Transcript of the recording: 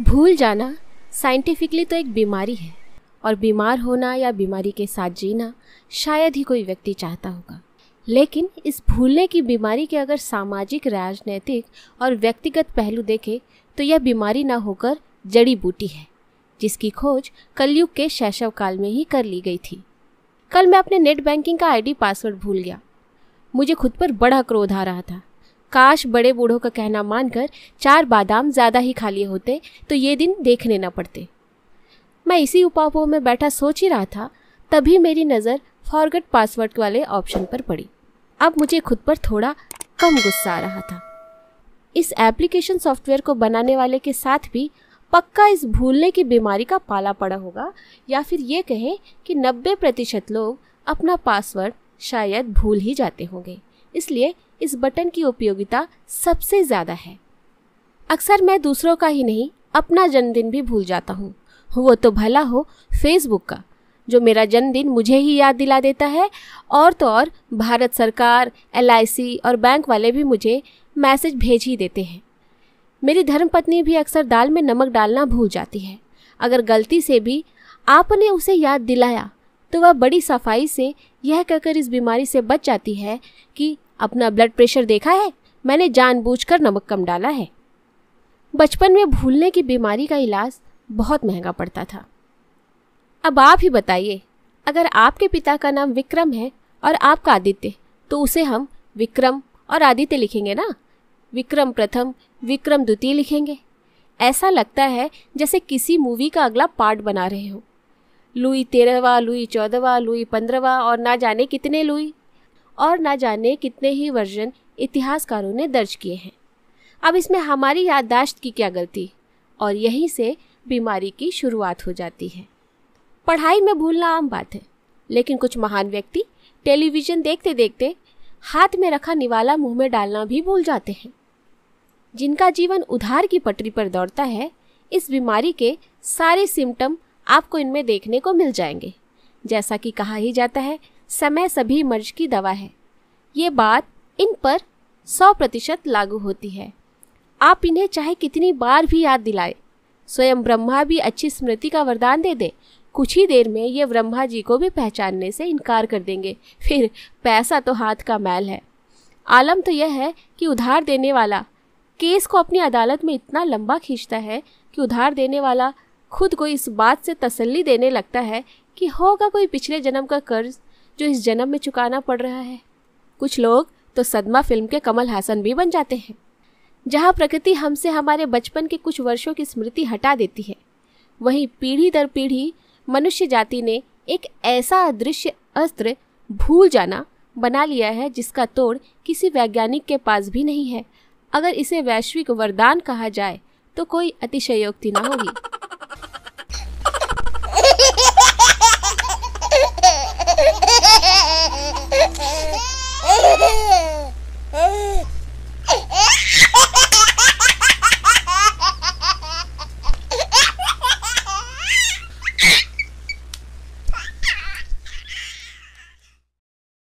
भूल जाना साइंटिफिकली तो एक बीमारी है और बीमार होना या बीमारी के साथ जीना शायद ही कोई व्यक्ति चाहता होगा लेकिन इस भूलने की बीमारी के अगर सामाजिक राजनैतिक और व्यक्तिगत पहलू देखें तो यह बीमारी ना होकर जड़ी बूटी है जिसकी खोज कलयुग के शैशव काल में ही कर ली गई थी कल मैं अपने नेट बैंकिंग का आईडी पासवर्ड भूल गया मुझे खुद पर बड़ा क्रोध आ रहा था काश बड़े बूढ़ों का कहना मानकर चार बादाम ज़्यादा ही खा लिए होते तो ये दिन देखने न पड़ते मैं इसी उपापो में बैठा सोच ही रहा था तभी मेरी नज़र फॉरगेट पासवर्ड वाले ऑप्शन पर पड़ी अब मुझे खुद पर थोड़ा कम गुस्सा आ रहा था इस एप्लीकेशन सॉफ्टवेयर को बनाने वाले के साथ भी पक्का इस भूलने की बीमारी का पाला पड़ा होगा या फिर ये कहें कि 90 प्रतिशत लोग अपना पासवर्ड शायद भूल ही जाते होंगे इसलिए इस बटन की उपयोगिता सबसे ज़्यादा है अक्सर मैं दूसरों का ही नहीं अपना जन्मदिन भी भूल जाता हूँ वो तो भला हो फेसबुक का जो मेरा जन्मदिन मुझे ही याद दिला देता है और तो और भारत सरकार एल और बैंक वाले भी मुझे मैसेज भेज ही देते हैं मेरी धर्मपत्नी भी अक्सर दाल में नमक डालना भूल जाती है अगर गलती से भी आपने उसे याद दिलाया तो वह बड़ी सफाई से यह कहकर इस बीमारी से बच जाती है कि अपना ब्लड प्रेशर देखा है मैंने जानबूझकर नमक कम डाला है बचपन में भूलने की बीमारी का इलाज बहुत महंगा पड़ता था अब आप ही बताइए अगर आपके पिता का नाम विक्रम है और आपका आदित्य तो उसे हम विक्रम और आदित्य लिखेंगे ना विक्रम प्रथम विक्रम द्वितीय लिखेंगे ऐसा लगता है जैसे किसी मूवी का अगला पार्ट बना रहे हो लुई तेरहवा लुई चौदहवा लुई पंद्रहवा और ना जाने कितने लुई और ना जाने कितने ही वर्जन इतिहासकारों ने दर्ज किए हैं अब इसमें हमारी याददाश्त की क्या गलती और यहीं से बीमारी की शुरुआत हो जाती है पढ़ाई में भूलना आम बात है लेकिन कुछ महान व्यक्ति टेलीविज़न देखते देखते हाथ में रखा निवाला मुंह में डालना भी भूल जाते हैं जिनका जीवन उधार की पटरी पर दौड़ता है इस बीमारी के सारे सिम्टम आपको इनमें देखने को मिल जाएंगे जैसा कि कहा ही जाता है समय सभी मर्ज की दवा है ये बात इन पर सौ प्रतिशत लागू होती है आप इन्हें चाहे कितनी बार भी याद दिलाए स्वयं ब्रह्मा भी अच्छी स्मृति का वरदान दे दे कुछ ही देर में ये ब्रह्मा जी को भी पहचानने से इनकार कर देंगे फिर पैसा तो हाथ का मैल है आलम तो यह है कि उधार देने वाला केस को अपनी अदालत में इतना लंबा खींचता है कि उधार देने वाला खुद को इस बात से तसल्ली देने लगता है कि होगा कोई पिछले जन्म का कर्ज जो इस जन्म में चुकाना पड़ रहा है कुछ लोग तो सदमा फिल्म के कमल हासन भी बन जाते हैं जहाँ प्रकृति हमसे हमारे बचपन के कुछ वर्षों की स्मृति हटा देती है वहीं पीढ़ी दर पीढ़ी मनुष्य जाति ने एक ऐसा अदृश्य अस्त्र भूल जाना बना लिया है जिसका तोड़ किसी वैज्ञानिक के पास भी नहीं है अगर इसे वैश्विक वरदान कहा जाए तो कोई अतिशयोक्ति ना होगी